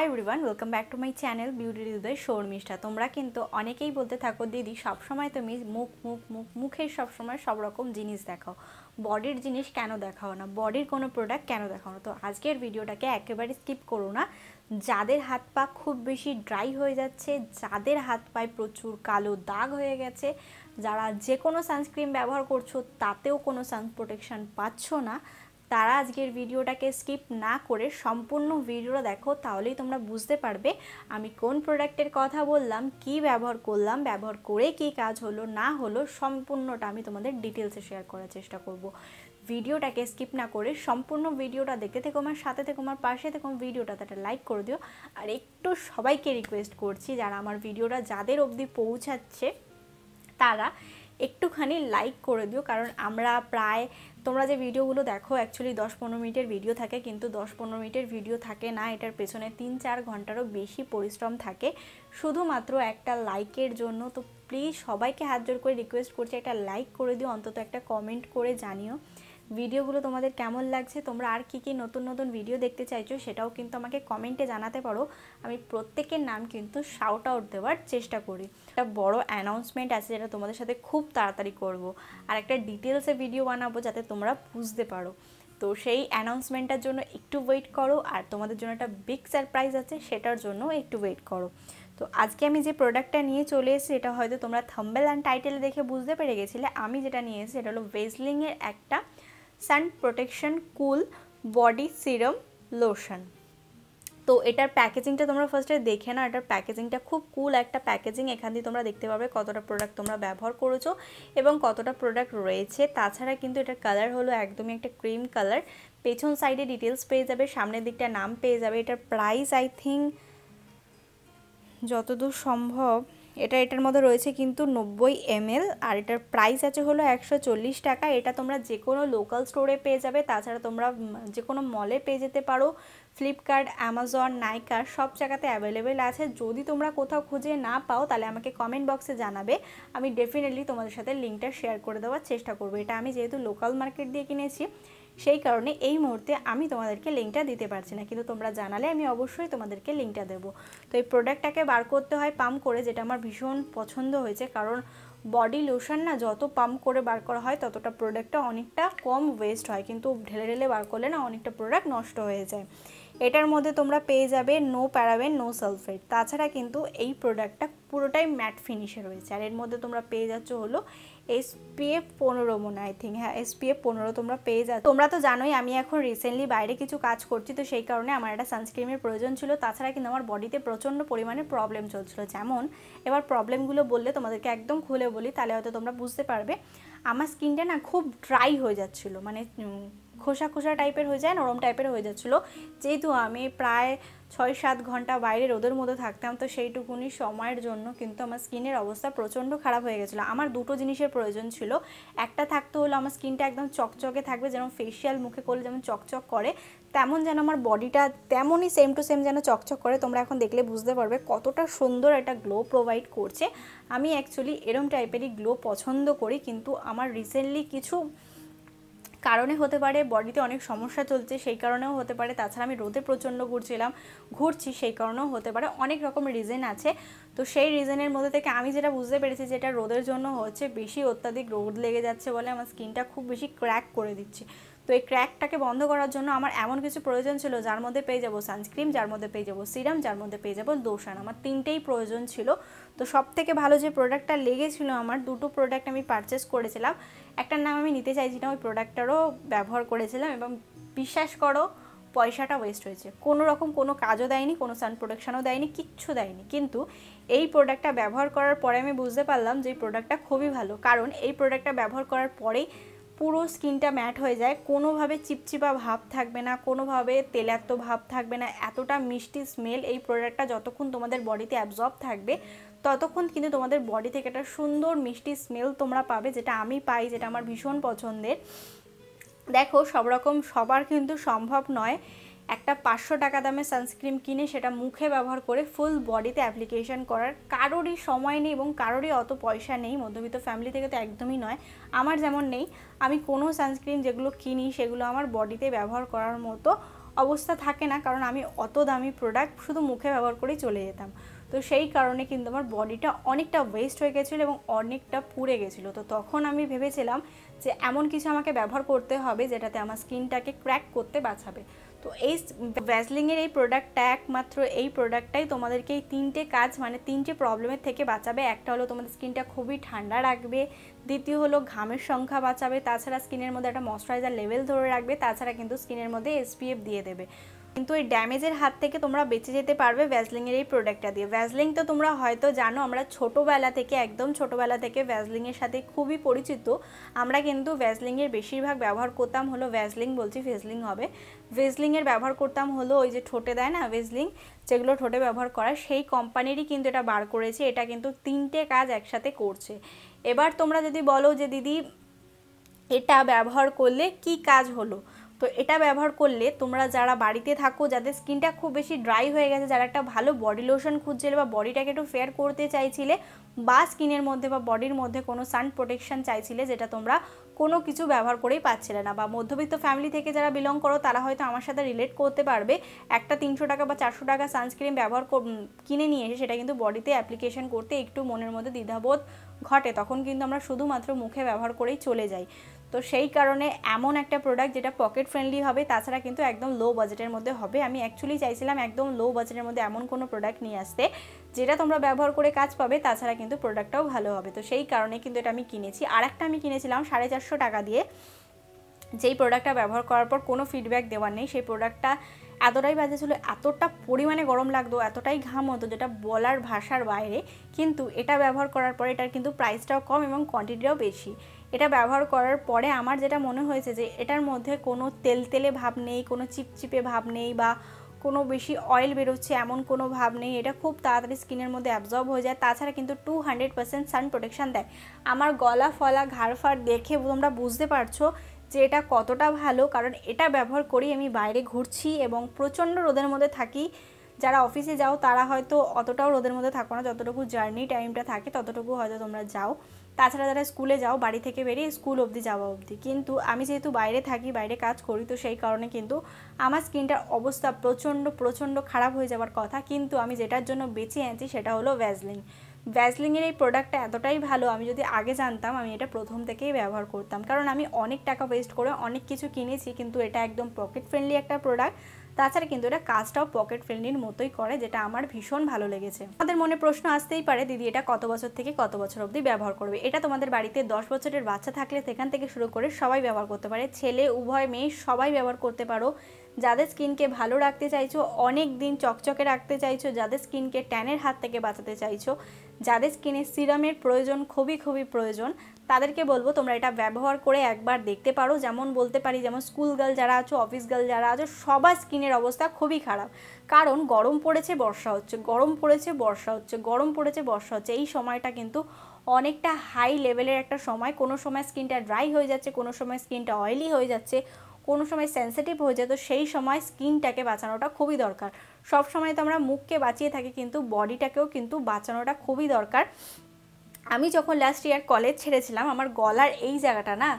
High everyone welcome back to my channel beauty Hriday Sharmistha তোমরা কিন্তু অনেকেই বলতে থাকো দিদি সবসময় তুমি মুখ মুখ মুখ মুখের সবসময় সব রকম জিনিস দেখাও বডির জিনিস কেন দেখাও না বডির কোনো প্রোডাক্ট কেন দেখাও না তো আজকের ভিডিওটাকে একেবারে স্কিপ করো না যাদের হাত পা খুব বেশি ড্রাই হয়ে যাচ্ছে যাদের হাত পায়ে প্রচুর কালো দাগ হয়ে গেছে যারা যে কোনো সানস্ক্রিন ব্যবহার করছো তাতেও কোনো সান প্রোটেকশান পাচ্ছ না তারা আজকের ভিডিওটাকে স্কিপ না করে সম্পূর্ণ ভিডিওটা দেখো তাহলেই তোমরা বুঝতে পারবে আমি কোন প্রোডাক্টের কথা বললাম কি ব্যবহার করলাম ব্যবহার করে কি কাজ হলো না হলো সম্পূর্ণটা আমি তোমাদের ডিটেলসে শেয়ার করার চেষ্টা করব ভিডিওটাকে স্কিপ না করে সম্পূর্ণ ভিডিওটা দেখতে থেকে আমার সাথে থেকে আমার পাশে আমার ভিডিওটা তাটা লাইক করে দিও আর একটু সবাইকে রিকোয়েস্ট করছি যারা আমার ভিডিওটা যাদের অবধি পৌঁছাচ্ছে তারা একটুখানি লাইক করে দিও কারণ আমরা প্রায় তোমরা যে ভিডিওগুলো দেখো অ্যাকচুয়ালি দশ পনেরো মিনিটের ভিডিও থাকে কিন্তু দশ পনেরো মিনিটের ভিডিও থাকে না এটার পেছনে তিন চার ঘন্টারও বেশি পরিশ্রম থাকে শুধুমাত্র একটা লাইকের জন্য তো প্লিজ সবাইকে হাত জোর করে রিকোয়েস্ট করছি একটা লাইক করে দিও অন্তত একটা কমেন্ট করে জানিও ভিডিওগুলো তোমাদের কেমন লাগছে তোমরা আর কি কি নতুন নতুন ভিডিও দেখতে চাইছো সেটাও কিন্তু আমাকে কমেন্টে জানাতে পারো আমি প্রত্যেকের নাম কিন্তু শাউট আউট দেওয়ার চেষ্টা করি একটা বড় অ্যানাউন্সমেন্ট আছে যেটা তোমাদের সাথে খুব তাড়াতাড়ি করব। আর একটা ডিটেলসে ভিডিও বানাবো যাতে তোমরা বুঝতে পারো তো সেই অ্যানাউন্সমেন্টটার জন্য একটু ওয়েট করো আর তোমাদের জন্য একটা বিগ সারপ্রাইজ আছে সেটার জন্য একটু ওয়েট করো তো আজকে আমি যে প্রোডাক্টটা নিয়ে চলে এসেছি এটা হয়তো তোমরা থাম্বেল অ্যান্ড টাইটেল দেখে বুঝতে পেরে গেছিলে আমি যেটা নিয়ে এসেছি এটা হলো ভেজলিংয়ের একটা sun protection cool body serum lotion তো এটার প্যাকেজিংটা তোমরা ফার্স্টে দেখে না এটার প্যাকেজিংটা খুব কুল একটা প্যাকেজিং এখান দিয়ে তোমরা দেখতে পাবে কতটা প্রোডাক্ট তোমরা ব্যবহার করেছো এবং কতটা প্রোডাক্ট রয়েছে তাছাড়া কিন্তু এটার কালার হলো একদমই একটা ক্রিম কালার পেছন সাইডে ডিটেলস পেয়ে যাবে সামনের দিকটা নাম পেয়ে যাবে এটার প্রাইস আই থিঙ্ক যতদূর সম্ভব এটা এটার মধ্যে রয়েছে কিন্তু নব্বই এমএল আর এটার প্রাইস আছে হলো একশো টাকা এটা তোমরা যে কোনো লোকাল স্টোরে পেয়ে যাবে তাছাড়া তোমরা যে কোনো মলে পেয়ে যেতে পারো ফ্লিপকার্ট অ্যামাজন নাইকা সব জায়গাতে অ্যাভেলেবেল আছে যদি তোমরা কোথাও খুঁজে না পাও তাহলে আমাকে কমেন্ট বক্সে জানাবে আমি ডেফিনেটলি তোমাদের সাথে লিঙ্কটা শেয়ার করে দেওয়ার চেষ্টা করবো এটা আমি যেহেতু লোকাল মার্কেট দিয়ে কিনেছি সেই কারণে এই মুহূর্তে আমি তোমাদেরকে লিঙ্কটা দিতে পারছি না কিন্তু তোমরা জানালে আমি অবশ্যই তোমাদেরকে লিঙ্কটা দেবো তো এই প্রোডাক্টটাকে বার করতে হয় পাম্প করে যেটা আমার ভীষণ পছন্দ হয়েছে কারণ বডি লোশন না যত পাম্প করে বার করা হয় ততটা প্রোডাক্টটা অনেকটা কম ওয়েস্ট হয় কিন্তু ঢেলে ঢেলে বার করলে না অনেকটা প্রোডাক্ট নষ্ট হয়ে যায় এটার মধ্যে তোমরা পেয়ে যাবে নো প্যারাবেন নো সালফেট তাছাড়া কিন্তু এই প্রোডাক্টটা পুরোটাই ম্যাট ফিনিশে রয়েছে আর এর মধ্যে তোমরা পেয়ে যাচ্ছ হলো এসপিএফ পনেরো মনে আই থিঙ্ক হ্যাঁ এসপিএফ পনেরো তোমরা পেয়ে যাচ্ছ তোমরা তো জানোই আমি এখন রিসেন্টলি বাইরে কিছু কাজ করছি তো সেই কারণে আমার একটা সানস্ক্রিনের প্রয়োজন ছিল তাছাড়া কিন্তু আমার বডিতে প্রচণ্ড পরিমাণে প্রবলেম চলছিল যেমন এবার প্রবলেমগুলো বললে তোমাদেরকে একদম খুলে বলি তাহলে হয়তো তোমরা বুঝতে পারবে আমার স্কিনটা না খুব ড্রাই হয়ে যাচ্ছিলো মানে খোসা খোসা টাইপের হয়ে যায় নরম টাইপের হয়ে যাচ্ছিলো যেহেতু আমি প্রায় ছয় সাত ঘন্টা বাইরে রোদের মধ্যে থাকতাম তো সেইটুকুনি সময়ের জন্য কিন্তু আমার স্কিনের অবস্থা প্রচণ্ড খারাপ হয়ে গেছিলো আমার দুটো জিনিসের প্রয়োজন ছিল একটা থাকতে হলো আমার স্কিনটা একদম চকচকে থাকবে যেমন ফেসিয়াল মুখে করলে যেমন চকচক করে তেমন যেন আমার বডিটা তেমনই সেম টু সেম যেন চকচক করে তোমরা এখন দেখলে বুঝতে পারবে কতটা সুন্দর একটা গ্লো প্রোভাইড করছে আমি অ্যাকচুয়ালি এরম টাইপেরই গ্লো পছন্দ করি কিন্তু আমার রিসেন্টলি কিছু কারণে হতে পারে বডিতে অনেক সমস্যা চলছে সেই কারণেও হতে পারে তাছাড়া আমি রোদে প্রচণ্ড ঘুরছিলাম ঘুরছি সেই কারণেও হতে পারে অনেক রকম রিজন আছে তো সেই রিজনের মধ্যে থেকে আমি যেটা বুঝতে পেরেছি যে এটা রোদের জন্য হচ্ছে বেশি অত্যাধিক রোদ লেগে যাচ্ছে বলে আমার স্কিনটা খুব বেশি ক্র্যাক করে দিচ্ছে তো এই ক্র্যাকটাকে বন্ধ করার জন্য আমার এমন কিছু প্রয়োজন ছিল যার মধ্যে পেয়ে যাবো সানস্ক্রিম যার মধ্যে পেয়ে যাবো সিরাম যার মধ্যে পেয়ে যাবো দোসান আমার তিনটেই প্রয়োজন ছিল তো সব থেকে ভালো যে প্রোডাক্টটা লেগেছিলো আমার দুটো প্রোডাক্ট আমি পারচেস করেছিলাম একটার নাম আমি নিতে চাইছিলাম ওই প্রোডাক্টটারও ব্যবহার করেছিলাম এবং বিশ্বাস করো পয়সাটা ওয়েস্ট হয়েছে কোনো রকম কোনো কাজও দেয়নি কোনো সান প্রোডাকশানও দেয়নি কিচ্ছু দেয়নি কিন্তু এই প্রোডাক্টটা ব্যবহার করার পরে আমি বুঝতে পারলাম যে এই প্রোডাক্টটা খুবই ভালো কারণ এই প্রোডাক্টটা ব্যবহার করার পরেই পুরো স্কিনটা ম্যাট হয়ে যায় কোনোভাবে চিপচিপা ভাব থাকবে না কোনোভাবে তেলাক্ত ভাব থাকবে না এতটা মিষ্টি স্মেল এই প্রোডাক্টটা যতক্ষণ তোমাদের বডিতে অ্যাবজর্ব থাকবে ততক্ষণ কিন্তু তোমাদের বডি থেকে একটা সুন্দর মিষ্টি স্মেল তোমরা পাবে যেটা আমি পাই যেটা আমার ভীষণ পছন্দের দেখো সব রকম সবার কিন্তু সম্ভব নয় একটা পাঁচশো টাকা দামে সানস্ক্রিম কিনে সেটা মুখে ব্যবহার করে ফুল বডিতে অ্যাপ্লিকেশন করার কারোরই সময় নেই এবং কারোরই অত পয়সা নেই মধ্যবিত্ত ফ্যামিলি থেকে তো একদমই নয় আমার যেমন নেই আমি কোনো সানস্ক্রিন যেগুলো কিনি সেগুলো আমার বডিতে ব্যবহার করার মতো অবস্থা থাকে না কারণ আমি অত দামি প্রোডাক্ট শুধু মুখে ব্যবহার করেই চলে যেতাম তো সেই কারণে কিন্তু আমার বডিটা অনেকটা ওয়েস্ট হয়ে গেছিলো এবং অনেকটা পুড়ে গেছিলো তো তখন আমি ভেবেছিলাম যে এমন কিছু আমাকে ব্যবহার করতে হবে যেটাতে আমার স্কিনটাকে ক্র্যাক করতে বাঁচাবে তো এই ভ্যাসলিংয়ের এই প্রোডাক্টটা একমাত্র এই প্রোডাক্টটাই তোমাদেরকে এই তিনটে কাজ মানে তিনটে প্রবলেমের থেকে বাঁচাবে একটা হলো তোমাদের স্কিনটা খুবই ঠান্ডা রাখবে দ্বিতীয় হলো ঘামের সংখ্যা বাঁচাবে তাছাড়া স্কিনের মধ্যে একটা ময়শ্চারাইজার লেভেল ধরে রাখবে তাছাড়া কিন্তু স্কিনের মধ্যে এসপিএফ দিয়ে দেবে কিন্তু এই ড্যামেজের হাত থেকে তোমরা বেঁচে যেতে পারবে ভ্যাজলিংয়ের এই প্রোডাক্টটা দিয়ে ভ্যাজলিং তো তোমরা হয়তো জানো আমরা ছোটোবেলা থেকে একদম ছোটোবেলা থেকে ভ্যাজলিংয়ের সাথে খুবই পরিচিত আমরা কিন্তু ভ্যাজলিংয়ের বেশিরভাগ ব্যবহার করতাম হলো ভ্যাজলিং বলছি ভেজলিং হবে ভেজলিংয়ের ব্যবহার করতাম হলো ওই যে ঠোঁটে দেয় না ভেজলিং যেগুলো ঠোঁটে ব্যবহার করা সেই কোম্পানিরই কিন্তু এটা বার করেছে এটা কিন্তু তিনটে কাজ একসাথে করছে এবার তোমরা যদি বলো যে দিদি এটা ব্যবহার করলে কি কাজ হলো তো এটা ব্যবহার করলে তোমরা যারা বাড়িতে থাকো যাদের স্কিনটা খুব বেশি ড্রাই হয়ে গেছে যারা একটা ভালো বডি লোশন খুঁজছিলে বা বডিটাকে একটু ফেয়ার করতে চাইছিলে বা স্কিনের মধ্যে বা বডির মধ্যে কোনো সান প্রোটেকশন চাইছিলে যেটা তোমরা কোনো কিছু ব্যবহার করেই পাচ্ছিলে না বা মধ্যবিত্ত ফ্যামিলি থেকে যারা বিলং করো তারা হয়তো আমার সাথে রিলেট করতে পারবে একটা তিনশো টাকা বা চারশো টাকা সানস্ক্রিন ব্যবহার কিনে নিয়ে এসে সেটা কিন্তু বডিতে অ্যাপ্লিকেশন করতে একটু মনের মধ্যে দ্বিধাবোধ ঘটে তখন কিন্তু আমরা শুধুমাত্র মুখে ব্যবহার করেই চলে যাই তো সেই কারণে এমন একটা প্রোডাক্ট যেটা পকেট ফ্রেন্ডলি হবে তাছাড়া কিন্তু একদম লো বাজেটের মধ্যে হবে আমি অ্যাকচুয়ালি চাইছিলাম একদম লো বাজেটের মধ্যে এমন কোনো প্রোডাক্ট নিয়ে আসতে যেটা তোমরা ব্যবহার করে কাজ পাবে তাছাড়া কিন্তু প্রোডাক্টটাও ভালো হবে তো সেই কারণে কিন্তু এটা আমি কিনেছি আর একটা আমি কিনেছিলাম সাড়ে চারশো টাকা দিয়ে যেই প্রোডাক্টটা ব্যবহার করার পর কোনো ফিডব্যাক দেওয়ার নেই সেই প্রোডাক্টটা এতটাই বাজে ছিল এতটা পরিমাণে গরম লাগতো এতটাই ঘাম হতো যেটা বলার ভাষার বাইরে কিন্তু এটা ব্যবহার করার পর এটার কিন্তু প্রাইসটাও কম এবং কোয়ান্টিটিটাও বেশি এটা ব্যবহার করার পরে আমার যেটা মনে হয়েছে যে এটার মধ্যে কোনো তেল তেলে ভাব নেই কোনো চিপচিপে ভাব নেই বা কোনো বেশি অয়েল বেরোচ্ছে এমন কোনো ভাব নেই এটা খুব তাড়াতাড়ি স্কিনের মধ্যে অ্যাবজর্ব হয়ে যায় তাছাড়া কিন্তু two hundred percent sun protection দেয় আমার গলা ফলা ঘাড় ফাড় দেখে তোমরা বুঝতে পারছো যে এটা কতটা ভালো কারণ এটা ব্যবহার করি আমি বাইরে ঘুরছি এবং প্রচণ্ড রোদের মধ্যে থাকি যারা অফিসে যাও তারা হয়তো অতটাও রোদের মধ্যে থাকো না যতটুকু জার্নি টাইমটা থাকে ততটুকু হয়তো তোমরা যাও তাছাড়া যারা স্কুলে যাও বাড়ি থেকে বেরিয়ে স্কুল অবধি যাওয়া অবধি কিন্তু আমি যেহেতু বাইরে থাকি বাইরে কাজ করি তো সেই কারণে কিন্তু আমার স্কিনটার অবস্থা প্রচণ্ড প্রচণ্ড খারাপ হয়ে যাওয়ার কথা কিন্তু আমি যেটার জন্য বেছে আনছি সেটা হলো ভ্যাজলিন ভ্যাজলিনের এই প্রোডাক্টটা এতটাই ভালো আমি যদি আগে জানতাম আমি এটা প্রথম থেকেই ব্যবহার করতাম কারণ আমি অনেক টাকা ওয়েস্ট করে অনেক কিছু কিনেছি কিন্তু এটা একদম পকেট ফ্রেন্ডলি একটা প্রোডাক্ট তাছাড়া কিন্তু এটা কাজটাও পকেট ফ্রেন্ডলির মতোই করে যেটা আমার ভীষণ ভালো লেগেছে আমাদের মনে প্রশ্ন আসতেই পারে দিদি এটা কত বছর থেকে কত বছর অবধি ব্যবহার করবে এটা তোমাদের বাড়িতে দশ বছরের বাচ্চা থাকলে সেখান থেকে শুরু করে সবাই ব্যবহার করতে পারে ছেলে উভয় মেয়ে সবাই ব্যবহার করতে পারো যাদের স্কিনকে ভালো রাখতে চাইছো অনেক দিন চকচকে রাখতে চাইছো যাদের স্কিনকে ট্যানের হাত থেকে বাঁচাতে চাইছো যাদের স্কিনে সিরামের প্রয়োজন খুবই খুবই প্রয়োজন তাদেরকে বলবো তোমরা এটা ব্যবহার করে একবার দেখতে পারো যেমন বলতে পারি যেমন স্কুল গার্ল যারা আছো অফিস গার্ল যারা আছো সবার স্কিনের অবস্থা খুবই খারাপ কারণ গরম পড়েছে বর্ষা হচ্ছে গরম পড়েছে বর্ষা হচ্ছে গরম পড়েছে বর্ষা হচ্ছে এই সময়টা কিন্তু অনেকটা হাই লেভেলের একটা সময় কোনো সময় স্কিনটা ড্রাই হয়ে যাচ্ছে কোনো সময় স্কিনটা অয়েলি হয়ে যাচ্ছে কোনো সময় সেন্সিটিভ হয়ে যায় তো সেই সময় স্কিনটাকে বাঁচানোটা খুবই দরকার সব সময় তো আমরা মুখকে বাঁচিয়ে থাকি কিন্তু বডিটাকেও কিন্তু বাঁচানোটা খুবই দরকার আমি যখন লাস্ট ইয়ার কলেজ ছেড়েছিলাম আমার গলার এই জায়গাটা না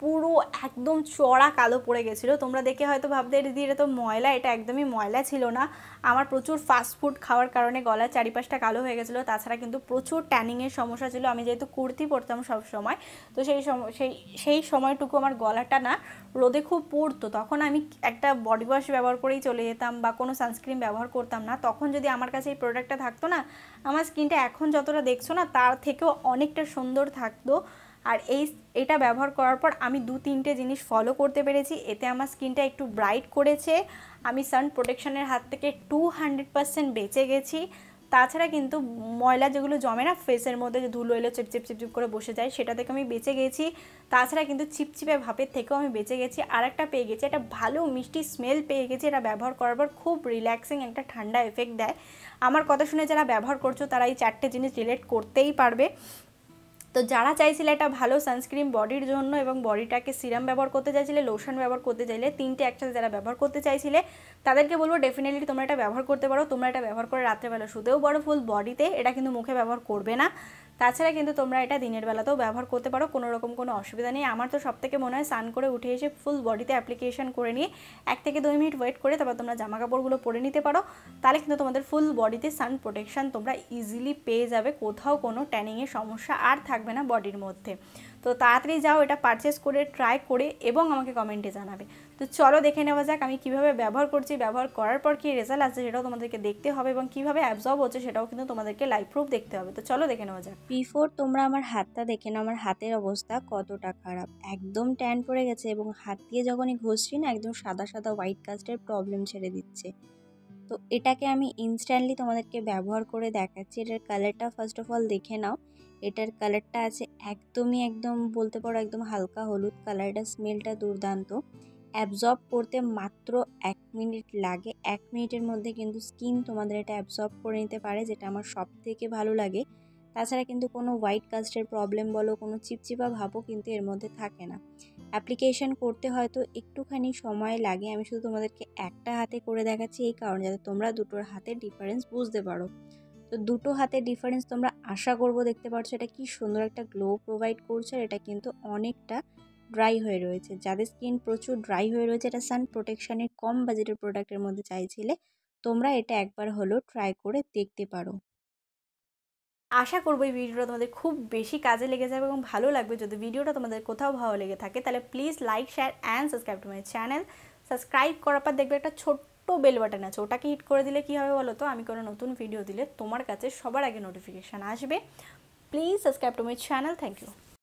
পুরো একদম চড়া কালো পড়ে গেছিলো তোমরা দেখে হয়তো ভাবতে দিদি এটা তো ময়লা এটা একদমই ময়লা ছিল না আমার প্রচুর ফাস্টফুড খাওয়ার কারণে গলার চারিপাশটা কালো হয়ে গেছিলো তাছাড়া কিন্তু প্রচুর ট্যানিংয়ের সমস্যা ছিল আমি যেহেতু কুর্তি পরতাম সব সময় তো সেই সেই সেই সময়টুকু আমার গলাটা না রোদে খুব পড়তো তখন আমি একটা বডি ওয়াশ ব্যবহার করেই চলে যেতাম বা কোনো সানস্ক্রিন ব্যবহার করতাম না তখন যদি আমার কাছে এই প্রোডাক্টটা থাকতো না আমার স্কিনটা এখন যতটা দেখছো না তার থেকেও অনেকটা সুন্দর থাকতো আর এই এটা ব্যবহার করার পর আমি দু তিনটে জিনিস ফলো করতে পেরেছি এতে আমার স্কিনটা একটু ব্রাইট করেছে আমি সান প্রোটেকশনের হাত থেকে টু হান্ড্রেড বেঁচে গেছি তাছাড়া কিন্তু ময়লা যেগুলো জমে না ফেসের মধ্যে যে ধুলো এলো চিপচিপ চিপচিপ করে বসে যায় সেটা থেকে আমি বেঁচে গেছি তাছাড়া কিন্তু চিপচিপে ভাপের থেকেও আমি বেঁচে গেছি আর একটা পেয়ে গেছি একটা ভালো মিষ্টি স্মেল পেয়ে গেছি এটা ব্যবহার করার পর খুব রিল্যাক্সিং একটা ঠান্ডা এফেক্ট দেয় আমার কথা শুনে যারা ব্যবহার করছো তারা এই চারটে জিনিস রিলেট করতেই পারবে তো যারা চাইছিলে একটা ভালো সানস্ক্রিন বডির জন্য এবং বডিটাকে সিরাম ব্যবহার করতে চাইছিলে লোশন ব্যবহার করতে চাইলে তিনটে একসাথে যারা ব্যবহার করতে চাইছিলে তাদেরকে বলবো ডেফিনেটলি তোমরা এটা ব্যবহার করতে পারো তোমরা এটা ব্যবহার করে রাত্রেবেলা শুতেও পারো ফুল বডিতে এটা কিন্তু মুখে ব্যবহার করবে না তাছাড়া কিন্তু তোমরা এটা দিনের বেলাতেও ব্যবহার করতে পারো কোনো রকম কোনো অসুবিধা নেই আমার তো সব থেকে মনে হয় স্নান করে উঠে এসে ফুল বডিতে অ্যাপ্লিকেশন করে নিয়ে এক থেকে দুই মিনিট ওয়েট করে তারপর তোমরা জামা কাপড়গুলো পরে নিতে পারো তাহলে কিন্তু তোমাদের ফুল বডিতে সান প্রোটেকশান তোমরা ইজিলি পেয়ে যাবে কোথাও কোনো ট্যানিংয়ের সমস্যা আর থাকবে না বডির মধ্যে তো তাড়াতাড়ি যাও এটা পারচেস করে ট্রাই করে এবং আমাকে কমেন্টে জানাবে তো চলো দেখে নেওয়া যাক আমি কিভাবে ব্যবহার করছি ব্যবহার করার পর কী রেজাল্ট আছে সেটাও তোমাদেরকে দেখতে হবে এবং কিভাবে অ্যাবজর্ব হচ্ছে সেটাও কিন্তু তোমাদেরকে লাইভ প্রুফ দেখতে হবে তো চলো দেখে নেওয়া যাক বিফোর তোমরা আমার হাতটা দেখে নাও আমার হাতের অবস্থা কতটা খারাপ একদম ট্যান পড়ে গেছে এবং হাত দিয়ে যখনই ঘষছি না একদম সাদা সাদা হোয়াইট কাস্টের প্রবলেম ছেড়ে দিচ্ছে তো এটাকে আমি ইনস্ট্যান্টলি তোমাদেরকে ব্যবহার করে দেখাচ্ছি এটার কালারটা ফার্স্ট অফ অল দেখে নাও এটার কালারটা আছে একদমই একদম বলতে পারো একদম হালকা হলুদ কালারটা স্মেলটা দুর্দান্ত অ্যাবজর্ব করতে মাত্র এক মিনিট লাগে এক মিনিটের মধ্যে কিন্তু স্কিন তোমাদের এটা অ্যাবজর্ব করে নিতে পারে যেটা আমার সব থেকে ভালো লাগে তাছাড়া কিন্তু কোনো হোয়াইট কাস্টের প্রবলেম বলো কোনো চিপচিপা ভাবও কিন্তু এর মধ্যে থাকে না অ্যাপ্লিকেশন করতে হয়তো একটুখানি সময় লাগে আমি শুধু তোমাদেরকে একটা হাতে করে দেখাচ্ছি এই কারণে যাতে তোমরা দুটোর হাতের ডিফারেন্স বুঝতে পারো তো দুটো হাতে ডিফারেন্স তোমরা আশা করবো দেখতে পাচ্ছ এটা কি সুন্দর একটা গ্লো প্রোভাইড করছে আর এটা কিন্তু অনেকটা ড্রাই হয়ে রয়েছে যাদের স্কিন প্রচুর ড্রাই হয়ে রয়েছে এটা সান প্রোটেকশানের কম বাজেটের প্রোডাক্টের মধ্যে চাইছিলে তোমরা এটা একবার হলেও ট্রাই করে দেখতে পারো আশা করবো এই ভিডিওটা তোমাদের খুব বেশি কাজে লেগে যাবে এবং ভালো লাগবে যদি ভিডিওটা তোমাদের কোথাও ভালো লেগে থাকে তাহলে please like share and subscribe to my channel subscribe করার পর দেখবে একটা ছোট্ট বেল বাটন আছে ওটাকে হিট করে দিলে কী হবে বলো তো আমি কোনো নতুন ভিডিও দিলে তোমার কাছে সবার আগে নোটিফিকেশান আসবে please subscribe to my channel thank you